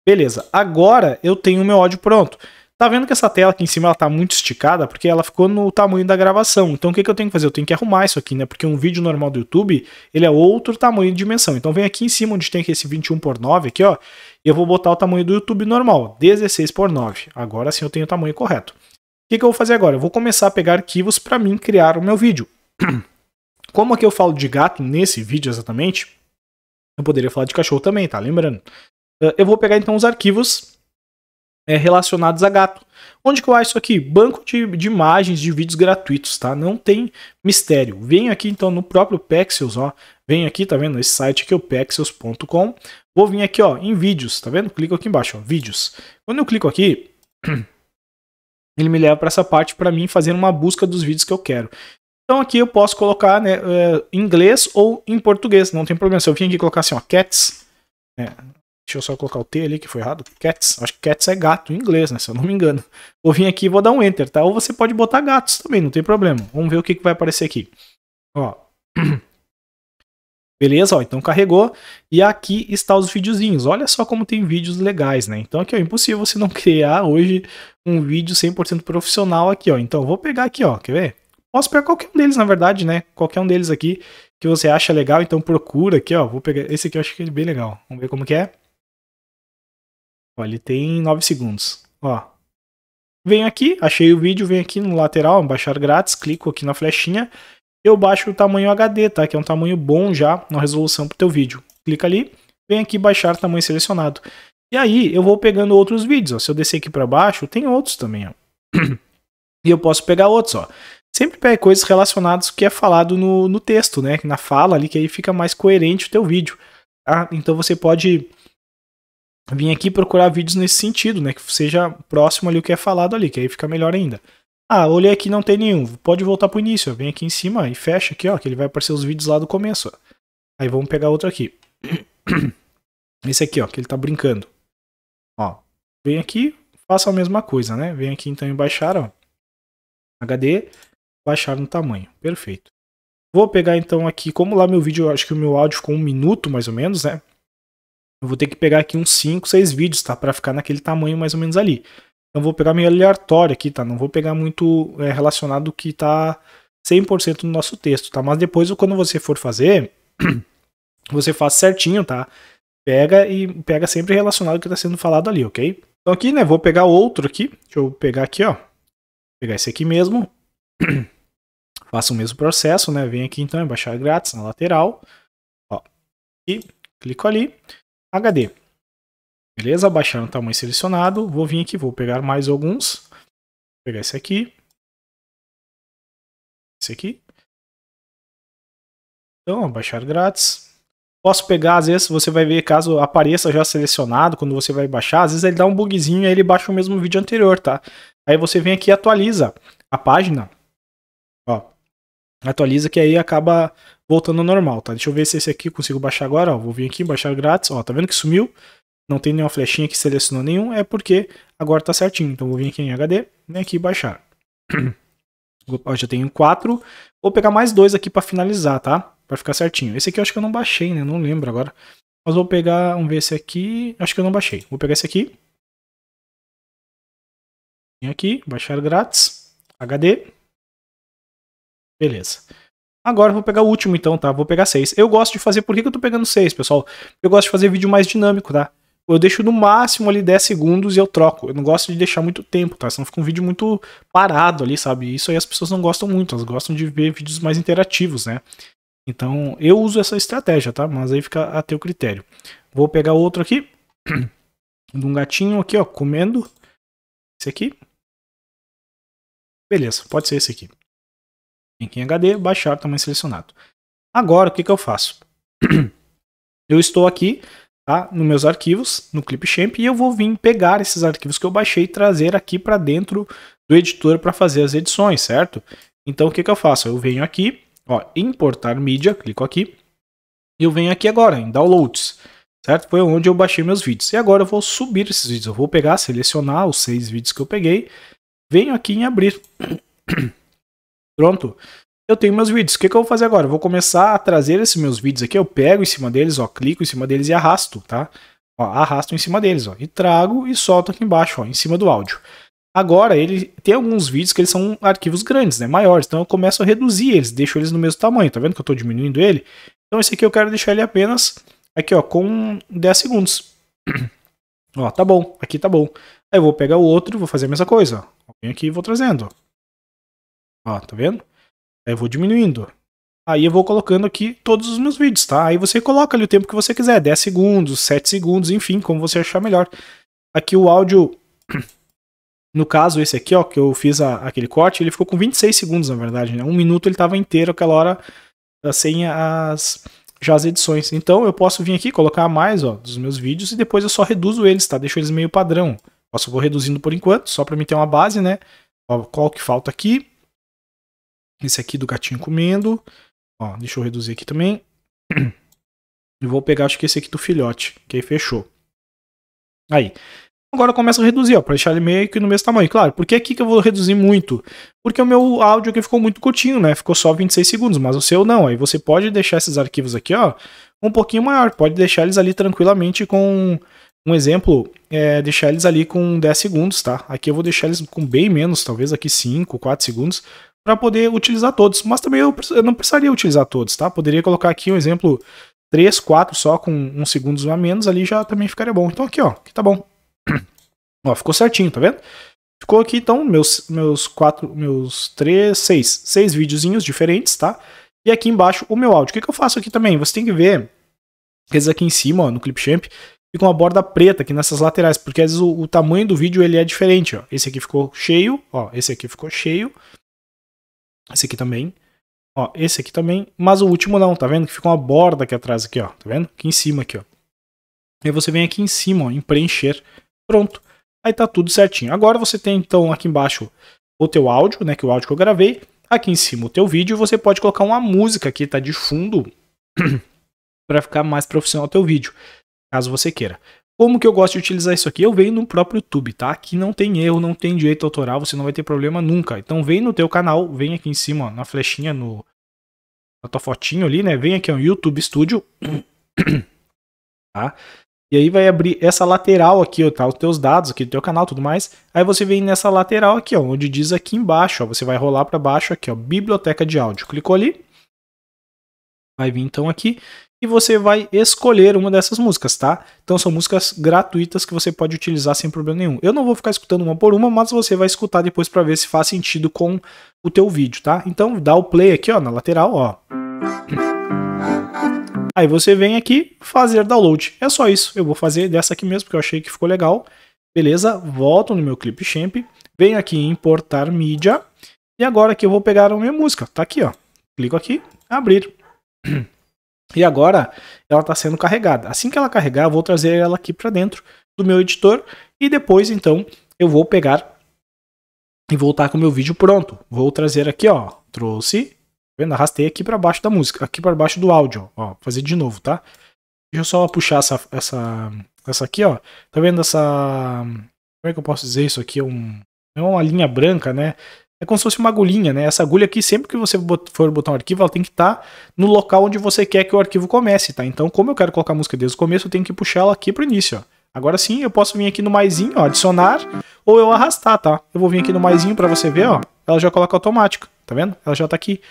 Beleza, agora eu tenho o meu áudio pronto. Tá vendo que essa tela aqui em cima ela tá muito esticada porque ela ficou no tamanho da gravação. Então o que, que eu tenho que fazer? Eu tenho que arrumar isso aqui, né? Porque um vídeo normal do YouTube, ele é outro tamanho de dimensão. Então vem aqui em cima onde tem aqui esse 21 por 9 aqui, ó, e eu vou botar o tamanho do YouTube normal, 16 por 9. Agora sim eu tenho o tamanho correto. O que, que eu vou fazer agora? Eu vou começar a pegar arquivos para mim criar o meu vídeo. Como aqui eu falo de gato nesse vídeo exatamente, eu poderia falar de cachorro também, tá? Lembrando. Ah, eu vou pegar então os arquivos é, relacionados a gato. Onde que eu acho isso aqui? Banco de, de, imagens de vídeos gratuitos, tá? Não tem mistério. Venho aqui então no próprio Pexels, ó. Venho aqui, tá vendo? Esse site aqui é o pexels.com. Vou vir aqui, ó, em vídeos, tá vendo? Clico aqui embaixo, ó, vídeos. Quando eu clico aqui, ele me leva para essa parte para mim fazer uma busca dos vídeos que eu quero. Então aqui eu posso colocar né, em é, inglês ou em português, não tem problema. Se eu vim aqui colocar assim, ó, cats, né, Deixa eu só colocar o T ali, que foi errado. Cats. Acho que cats é gato em inglês, né? Se eu não me engano. Vou vir aqui e vou dar um Enter, tá? Ou você pode botar gatos também, não tem problema. Vamos ver o que, que vai aparecer aqui. Ó. Beleza, ó, então carregou. E aqui está os videozinhos. Olha só como tem vídeos legais, né? Então aqui, ó, é impossível você não criar hoje um vídeo 100% profissional aqui, ó. Então vou pegar aqui, ó, quer ver? Posso pegar qualquer um deles, na verdade, né? Qualquer um deles aqui que você acha legal, então procura aqui, ó. Vou pegar esse aqui, eu acho que é bem legal. Vamos ver como que é. Ó, ele tem 9 segundos. Ó. Venho aqui, achei o vídeo, venho aqui no lateral, baixar grátis, clico aqui na flechinha. Eu baixo o tamanho HD, tá? Que é um tamanho bom já na resolução pro teu vídeo. Clica ali, vem aqui baixar tamanho selecionado. E aí eu vou pegando outros vídeos, ó. Se eu descer aqui para baixo, tem outros também, ó. e eu posso pegar outros, ó. Sempre pegue coisas relacionadas que é falado no, no texto, né? Na fala ali, que aí fica mais coerente o teu vídeo. Tá? Então você pode vim aqui procurar vídeos nesse sentido, né? Que seja próximo ali o que é falado ali, que aí fica melhor ainda. Ah, olhei aqui não tem nenhum. Pode voltar pro início, Vem aqui em cima e fecha aqui, ó. Que ele vai aparecer os vídeos lá do começo, ó. Aí vamos pegar outro aqui. Esse aqui, ó, que ele tá brincando. Ó, vem aqui, faça a mesma coisa, né? Vem aqui então e baixar, ó. HD, baixar no tamanho. Perfeito. Vou pegar então aqui, como lá meu vídeo, acho que o meu áudio ficou um minuto mais ou menos, né? eu vou ter que pegar aqui uns 5, 6 vídeos, tá? Para ficar naquele tamanho mais ou menos ali. Então vou pegar meio aleatório aqui, tá? Não vou pegar muito é, relacionado que tá 100% no nosso texto, tá? Mas depois, quando você for fazer, você faz certinho, tá? Pega e pega sempre relacionado ao que está sendo falado ali, ok? Então aqui, né, vou pegar outro aqui. Deixa eu pegar aqui, ó. Vou pegar esse aqui mesmo. Faço o mesmo processo, né? Vem aqui então, é baixar grátis na lateral. Ó. E clico ali. HD. Beleza? Baixar no tamanho selecionado. Vou vir aqui, vou pegar mais alguns. Vou pegar esse aqui. Esse aqui. Então, baixar grátis. Posso pegar, às vezes, você vai ver caso apareça já selecionado, quando você vai baixar, às vezes ele dá um bugzinho e aí ele baixa o mesmo vídeo anterior, tá? Aí você vem aqui e atualiza a página atualiza que aí acaba voltando ao normal, tá? Deixa eu ver se esse aqui eu consigo baixar agora, ó. Vou vir aqui, baixar grátis, ó. Tá vendo que sumiu? Não tem nenhuma flechinha que selecionou nenhum, é porque agora tá certinho. Então vou vir aqui em HD, vem aqui baixar. ó, já tenho quatro. Vou pegar mais dois aqui para finalizar, tá? Para ficar certinho. Esse aqui eu acho que eu não baixei, né? Não lembro agora. Mas vou pegar, vamos ver esse aqui. Acho que eu não baixei. Vou pegar esse aqui. Vem aqui, baixar grátis, HD. Beleza. Agora eu vou pegar o último, então, tá? Vou pegar seis. Eu gosto de fazer. Por que, que eu tô pegando seis, pessoal? Eu gosto de fazer vídeo mais dinâmico, tá? Eu deixo no máximo ali 10 segundos e eu troco. Eu não gosto de deixar muito tempo, tá? Senão fica um vídeo muito parado ali, sabe? Isso aí as pessoas não gostam muito. Elas gostam de ver vídeos mais interativos, né? Então eu uso essa estratégia, tá? Mas aí fica a teu critério. Vou pegar outro aqui. De um gatinho aqui, ó, comendo. Esse aqui. Beleza, pode ser esse aqui link em HD, baixar, tamanho selecionado. Agora, o que, que eu faço? eu estou aqui tá, nos meus arquivos, no Clipchamp, e eu vou vir pegar esses arquivos que eu baixei e trazer aqui para dentro do editor para fazer as edições, certo? Então, o que, que eu faço? Eu venho aqui, ó, importar mídia, clico aqui, e eu venho aqui agora em Downloads, certo? Foi onde eu baixei meus vídeos. E agora eu vou subir esses vídeos, eu vou pegar, selecionar os seis vídeos que eu peguei, venho aqui em abrir... Pronto. Eu tenho meus vídeos. O que, que eu vou fazer agora? Eu vou começar a trazer esses meus vídeos aqui. Eu pego em cima deles, ó, clico em cima deles e arrasto, tá? Ó, arrasto em cima deles, ó, e trago e solto aqui embaixo, ó, em cima do áudio. Agora, ele tem alguns vídeos que eles são arquivos grandes, né, maiores, então eu começo a reduzir eles, deixo eles no mesmo tamanho, tá vendo que eu estou diminuindo ele? Então esse aqui eu quero deixar ele apenas aqui, ó, com 10 segundos. ó, tá bom, aqui tá bom. Aí eu vou pegar o outro, e vou fazer a mesma coisa, ó. Venho aqui e vou trazendo, ó. Ó, tá vendo? Aí eu vou diminuindo. Aí eu vou colocando aqui todos os meus vídeos, tá? Aí você coloca ali o tempo que você quiser, 10 segundos, 7 segundos, enfim, como você achar melhor. Aqui o áudio, no caso esse aqui, ó, que eu fiz a, aquele corte, ele ficou com 26 segundos, na verdade, né? Um minuto ele tava inteiro aquela hora sem as já as edições. Então eu posso vir aqui colocar mais, ó, dos meus vídeos e depois eu só reduzo eles, tá? Deixo eles meio padrão. Posso vou reduzindo por enquanto, só para mim ter uma base, né? Ó, qual que falta aqui? Esse aqui do gatinho comendo. Ó, deixa eu reduzir aqui também. E vou pegar, acho que esse aqui do filhote, que aí fechou. Aí. Agora começa a reduzir, ó, pra deixar ele meio que no mesmo tamanho. Claro, por que aqui que eu vou reduzir muito? Porque o meu áudio aqui ficou muito curtinho, né? Ficou só 26 segundos, mas o seu não. Aí você pode deixar esses arquivos aqui, ó, um pouquinho maior. Pode deixar eles ali tranquilamente com... Um exemplo é deixar eles ali com 10 segundos, tá? Aqui eu vou deixar eles com bem menos, talvez aqui 5, 4 segundos, para poder utilizar todos. Mas também eu, eu, não precisaria utilizar todos, tá? Poderia colocar aqui um exemplo 3, 4 só com uns segundos a menos, ali já também ficaria bom. Então aqui, ó, que tá bom. ó, ficou certinho, tá vendo? Ficou aqui, então, meus, meus quatro, meus três, seis, seis videozinhos diferentes, tá? E aqui embaixo o meu áudio. O que, que eu faço aqui também? Você tem que ver, esses aqui em cima, ó, no Clipchamp, fica uma borda preta aqui nessas laterais, porque às vezes o, o tamanho do vídeo ele é diferente, ó. Esse aqui ficou cheio, ó, esse aqui ficou cheio, esse aqui também. Ó, esse aqui também, mas o último não, tá vendo? Que fica uma borda aqui atrás aqui, ó, tá vendo? Aqui em cima aqui, ó. Aí você vem aqui em cima, ó, em preencher. Pronto. Aí tá tudo certinho. Agora você tem então aqui embaixo o teu áudio, né, que é o áudio que eu gravei. Aqui em cima o teu vídeo, você pode colocar uma música aqui, tá de fundo, para ficar mais profissional o teu vídeo, caso você queira. Como que eu gosto de utilizar isso aqui? Eu venho no próprio YouTube, tá? Aqui não tem erro, não tem direito autoral, você não vai ter problema nunca. Então vem no teu canal, vem aqui em cima, ó, na flechinha, no, na tua fotinho ali, né? Vem aqui no YouTube Studio, tá? E aí vai abrir essa lateral aqui, ó, tá? Os teus dados aqui do teu canal tudo mais. Aí você vem nessa lateral aqui, ó, onde diz aqui embaixo, ó. Você vai rolar para baixo aqui, ó, biblioteca de áudio. Clicou ali. Vai vir então aqui e você vai escolher uma dessas músicas, tá? Então são músicas gratuitas que você pode utilizar sem problema nenhum. Eu não vou ficar escutando uma por uma, mas você vai escutar depois para ver se faz sentido com o teu vídeo, tá? Então dá o play aqui, ó, na lateral, ó. Aí você vem aqui fazer download. É só isso. Eu vou fazer dessa aqui mesmo, porque eu achei que ficou legal. Beleza? Volto no meu Clipchamp. Venho aqui em importar mídia. E agora que eu vou pegar a minha música. Tá aqui, ó. Clico aqui, abrir. E agora ela está sendo carregada. Assim que ela carregar, eu vou trazer ela aqui para dentro do meu editor e depois então eu vou pegar e voltar com o meu vídeo pronto. Vou trazer aqui, ó, trouxe, tá vendo, arrastei aqui para baixo da música, aqui para baixo do áudio, ó, fazer de novo, tá? Deixa eu só puxar essa essa essa aqui, ó. Tá vendo essa como é que eu posso dizer isso aqui? É um, é uma linha branca, né? é como se fosse uma agulhinha, né? Essa agulha aqui, sempre que você for botar um arquivo, ela tem que estar tá no local onde você quer que o arquivo comece, tá? Então, como eu quero colocar a música desde o começo, eu tenho que puxar ela aqui pro início, ó. Agora sim, eu posso vir aqui no maisinho, ó, adicionar, ou eu arrastar, tá? Eu vou vir aqui no maisinho para você ver, ó, ela já coloca automático, tá vendo? Ela já tá aqui.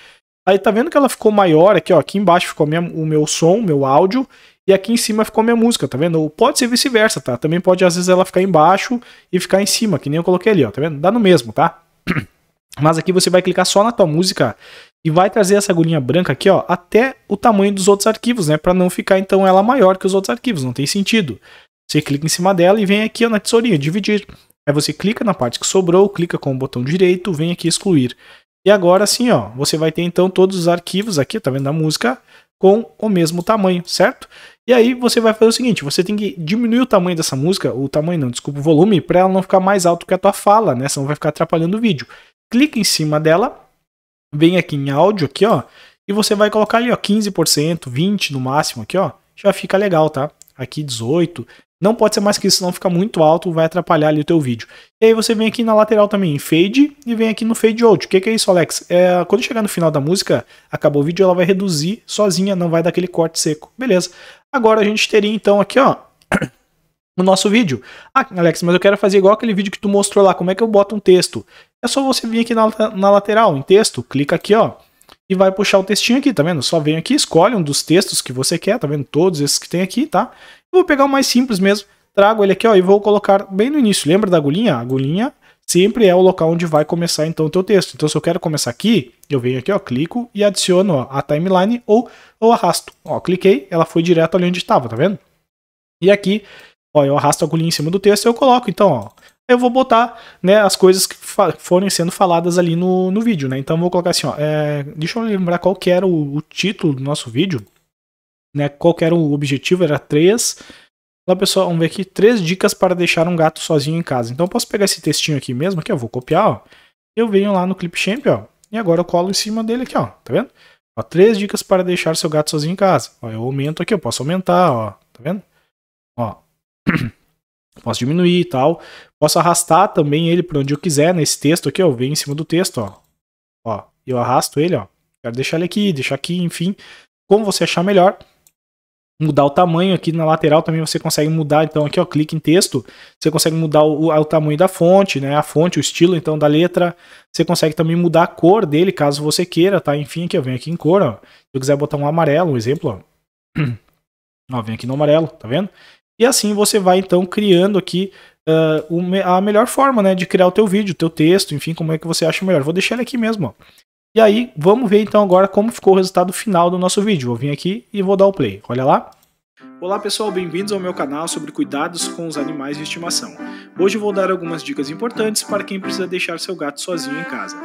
Aí tá vendo que ela ficou maior aqui, ó, aqui embaixo ficou minha, o meu som, meu áudio, e aqui em cima ficou minha música, tá vendo? Ou pode ser vice-versa, tá? Também pode, às vezes, ela ficar embaixo e ficar em cima, que nem eu coloquei ali, ó, tá vendo? Dá no mesmo, tá? Mas aqui você vai clicar só na tua música e vai trazer essa agulhinha branca aqui, ó, até o tamanho dos outros arquivos, né? Para não ficar então ela maior que os outros arquivos, não tem sentido. Você clica em cima dela e vem aqui ó, na tesourinha, dividir. Aí você clica na parte que sobrou, clica com o botão direito, vem aqui excluir. E agora sim, ó, você vai ter então todos os arquivos aqui, tá vendo a música, com o mesmo tamanho, certo? E aí você vai fazer o seguinte, você tem que diminuir o tamanho dessa música, o tamanho não, desculpa, o volume, para ela não ficar mais alto que a tua fala, né? Senão vai ficar atrapalhando o vídeo clica em cima dela, vem aqui em áudio aqui, ó, e você vai colocar ali, ó, 15%, 20 no máximo aqui, ó, já fica legal, tá? Aqui 18. Não pode ser mais que isso, senão fica muito alto, vai atrapalhar ali o teu vídeo. E aí você vem aqui na lateral também, em fade, e vem aqui no fade out. O que, que é isso, Alex? É, quando chegar no final da música, acabou o vídeo, ela vai reduzir sozinha, não vai dar aquele corte seco. Beleza. Agora a gente teria então aqui, ó, no nosso vídeo. Ah, Alex, mas eu quero fazer igual aquele vídeo que tu mostrou lá, como é que eu boto um texto? é só você vir aqui na, na lateral, em texto, clica aqui, ó, e vai puxar o textinho aqui, tá vendo? Só vem aqui, escolhe um dos textos que você quer, tá vendo? Todos esses que tem aqui, tá? Eu vou pegar o mais simples mesmo, trago ele aqui, ó, e vou colocar bem no início. Lembra da agulhinha? A agulhinha sempre é o local onde vai começar, então, o teu texto. Então, se eu quero começar aqui, eu venho aqui, ó, clico e adiciono ó, a timeline ou, ou arrasto. Ó, cliquei, ela foi direto ali onde estava, tá vendo? E aqui, ó, eu arrasto a agulhinha em cima do texto e eu coloco, então, ó, eu vou botar né, as coisas que forem sendo faladas ali no, no vídeo, né? Então vou colocar assim, ó, é, deixa eu lembrar qual que era o, o, título do nosso vídeo, né? Qual que era o objetivo? Era três. Lá pessoal, vamos ver aqui três dicas para deixar um gato sozinho em casa. Então eu posso pegar esse textinho aqui mesmo, que eu vou copiar, ó. Eu venho lá no Clipchamp, ó, e agora eu colo em cima dele aqui, ó, tá vendo? Ó, três dicas para deixar seu gato sozinho em casa. Ó, eu aumento aqui, eu posso aumentar, ó, tá vendo? Ó, posso diminuir e tal. Posso arrastar também ele para onde eu quiser, nesse texto aqui, ó, vem em cima do texto, ó. Ó, eu arrasto ele, ó. Quero deixar ele aqui, deixar aqui, enfim, como você achar melhor. Mudar o tamanho aqui na lateral também você consegue mudar, então aqui ó, clique em texto, você consegue mudar o, o tamanho da fonte, né, a fonte, o estilo então da letra, você consegue também mudar a cor dele caso você queira, tá, enfim, aqui eu venho aqui em cor, ó, se eu quiser botar um amarelo, um exemplo, ó, ó vem aqui no amarelo, tá vendo? E assim você vai então criando aqui uh, a melhor forma né, de criar o teu vídeo, o teu texto, enfim, como é que você acha melhor. Vou deixar ele aqui mesmo. Ó. E aí vamos ver então agora como ficou o resultado final do nosso vídeo. Vou vir aqui e vou dar o play. Olha lá. Olá pessoal, bem-vindos ao meu canal sobre cuidados com os animais de estimação. Hoje vou dar algumas dicas importantes para quem precisa deixar seu gato sozinho em casa.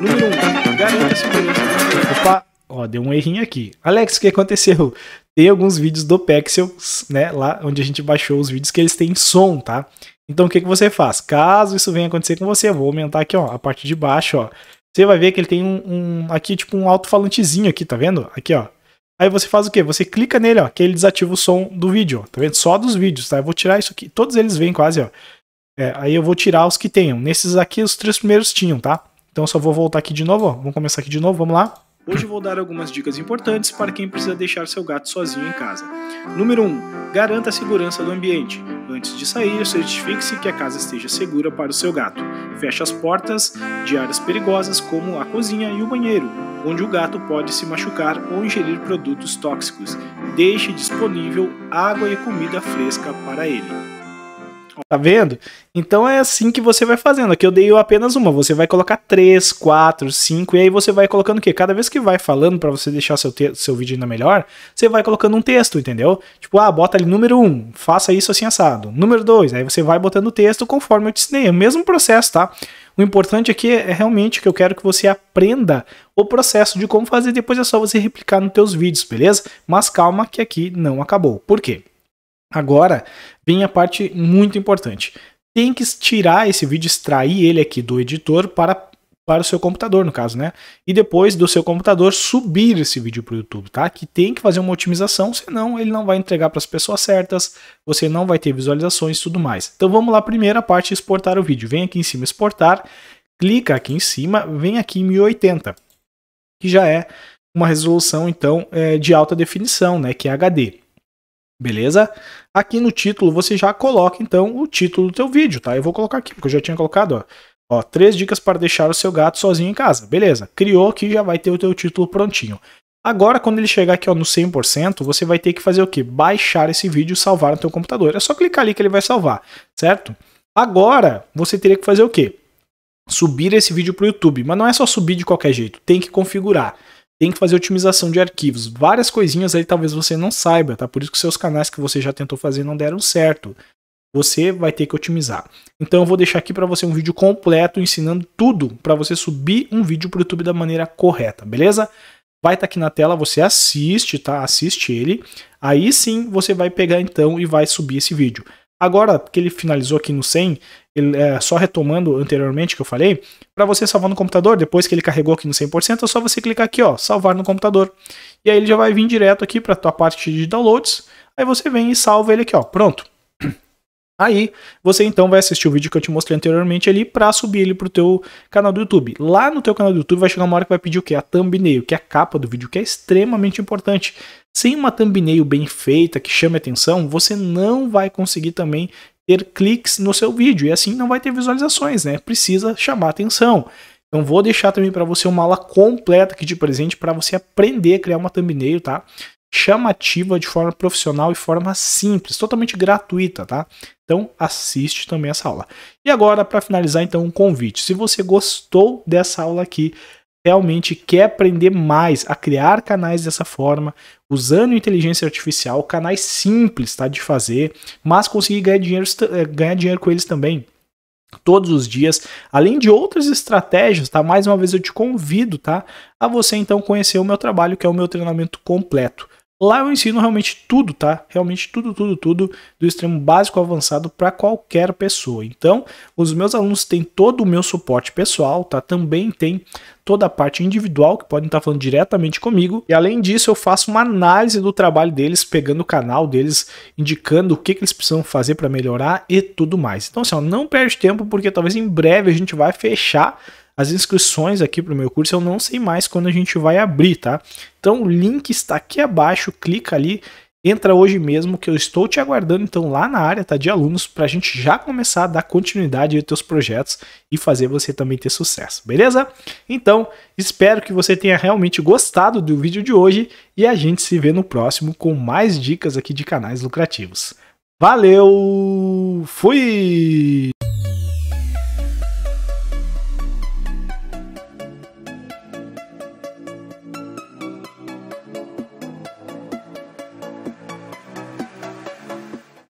Número 1. Um, garanta a segurança Opa, ó, deu um errinho aqui. Alex, o que aconteceu? tem alguns vídeos do Pexels, né, lá onde a gente baixou os vídeos que eles têm som, tá? Então o que, que você faz? Caso isso venha acontecer com você, eu vou aumentar aqui, ó, a parte de baixo, ó. Você vai ver que ele tem um, um aqui tipo um alto-falantezinho aqui, tá vendo? Aqui, ó. Aí você faz o quê? Você clica nele, ó, que ele desativa o som do vídeo, ó, tá vendo? Só dos vídeos, tá? Eu vou tirar isso aqui, todos eles vêm quase, ó. É, aí eu vou tirar os que tenham. Nesses aqui, os três primeiros tinham, tá? Então eu só vou voltar aqui de novo, ó. Vamos começar aqui de novo, vamos lá. Hoje vou dar algumas dicas importantes para quem precisa deixar seu gato sozinho em casa. Número 1. Garanta a segurança do ambiente. Antes de sair, certifique-se que a casa esteja segura para o seu gato. Feche as portas de áreas perigosas como a cozinha e o banheiro, onde o gato pode se machucar ou ingerir produtos tóxicos. Deixe disponível água e comida fresca para ele. Tá vendo? Então é assim que você vai fazendo. Aqui eu dei apenas uma. Você vai colocar três, quatro, cinco e aí você vai colocando o quê? Cada vez que vai falando para você deixar seu, seu vídeo ainda melhor, você vai colocando um texto, entendeu? Tipo, ah, bota ali número um, faça isso assim assado. Número dois, aí você vai botando o texto conforme eu te ensinei. É o mesmo processo, tá? O importante aqui é realmente que eu quero que você aprenda o processo de como fazer, depois é só você replicar nos teus vídeos, beleza? Mas calma que aqui não acabou. Por quê? Agora vem a parte muito importante. Tem que tirar esse vídeo, extrair ele aqui do editor para, para o seu computador, no caso, né? E depois do seu computador subir esse vídeo para o YouTube, tá? Que tem que fazer uma otimização, senão ele não vai entregar para as pessoas certas, você não vai ter visualizações e tudo mais. Então vamos lá, primeira parte, exportar o vídeo. Vem aqui em cima, exportar, clica aqui em cima, vem aqui em 1080, que já é uma resolução, então, é, de alta definição, né? Que é HD. Beleza? Aqui no título você já coloca então o título do teu vídeo, tá? Eu vou colocar aqui, porque eu já tinha colocado, ó. Ó, três dicas para deixar o seu gato sozinho em casa. Beleza, criou aqui, já vai ter o teu título prontinho. Agora, quando ele chegar aqui ó, no 100%, você vai ter que fazer o quê? Baixar esse vídeo e salvar no teu computador. É só clicar ali que ele vai salvar, certo? Agora, você teria que fazer o quê? Subir esse vídeo para o YouTube. Mas não é só subir de qualquer jeito, tem que configurar tem que fazer otimização de arquivos. Várias coisinhas aí talvez você não saiba, tá? Por isso que seus canais que você já tentou fazer não deram certo. Você vai ter que otimizar. Então eu vou deixar aqui para você um vídeo completo ensinando tudo para você subir um vídeo para o YouTube da maneira correta, beleza? Vai estar tá aqui na tela, você assiste, tá? Assiste ele. Aí sim você vai pegar então e vai subir esse vídeo. Agora que ele finalizou aqui no 100, ele, é, só retomando anteriormente que eu falei, para você salvar no computador, depois que ele carregou aqui no 100%, é só você clicar aqui, ó, salvar no computador. E aí ele já vai vir direto aqui para a tua parte de downloads. Aí você vem e salva ele aqui, ó, pronto. Aí você então vai assistir o vídeo que eu te mostrei anteriormente ali para subir ele pro teu canal do YouTube. Lá no teu canal do YouTube vai chegar uma hora que vai pedir o que? A thumbnail, que é a capa do vídeo, que é extremamente importante. Sem uma thumbnail bem feita que chame atenção, você não vai conseguir também ter cliques no seu vídeo e assim não vai ter visualizações, né? Precisa chamar atenção. Então vou deixar também para você uma aula completa aqui de presente para você aprender a criar uma thumbnail, tá? Chamativa de forma profissional e forma simples, totalmente gratuita, tá? Então assiste também essa aula. E agora para finalizar então um convite. Se você gostou dessa aula aqui, realmente quer aprender mais a criar canais dessa forma, usando inteligência artificial, canais simples tá, de fazer, mas conseguir ganhar dinheiro, eh, ganhar dinheiro com eles também todos os dias, além de outras estratégias, tá? Mais uma vez eu te convido, tá? A você então conhecer o meu trabalho, que é o meu treinamento completo. Lá eu ensino realmente tudo, tá? Realmente tudo, tudo, tudo do extremo básico avançado para qualquer pessoa. Então, os meus alunos têm todo o meu suporte pessoal, tá? Também tem toda a parte individual que podem estar tá falando diretamente comigo. E além disso, eu faço uma análise do trabalho deles, pegando o canal deles, indicando o que, que eles precisam fazer para melhorar e tudo mais. Então, assim, ó, não perde tempo porque talvez em breve a gente vai fechar as inscrições aqui para o meu curso eu não sei mais quando a gente vai abrir, tá? Então o link está aqui abaixo, clica ali, entra hoje mesmo que eu estou te aguardando então lá na área tá, de alunos para a gente já começar a dar continuidade aos teus projetos e fazer você também ter sucesso, beleza? Então espero que você tenha realmente gostado do vídeo de hoje e a gente se vê no próximo com mais dicas aqui de canais lucrativos. Valeu, fui!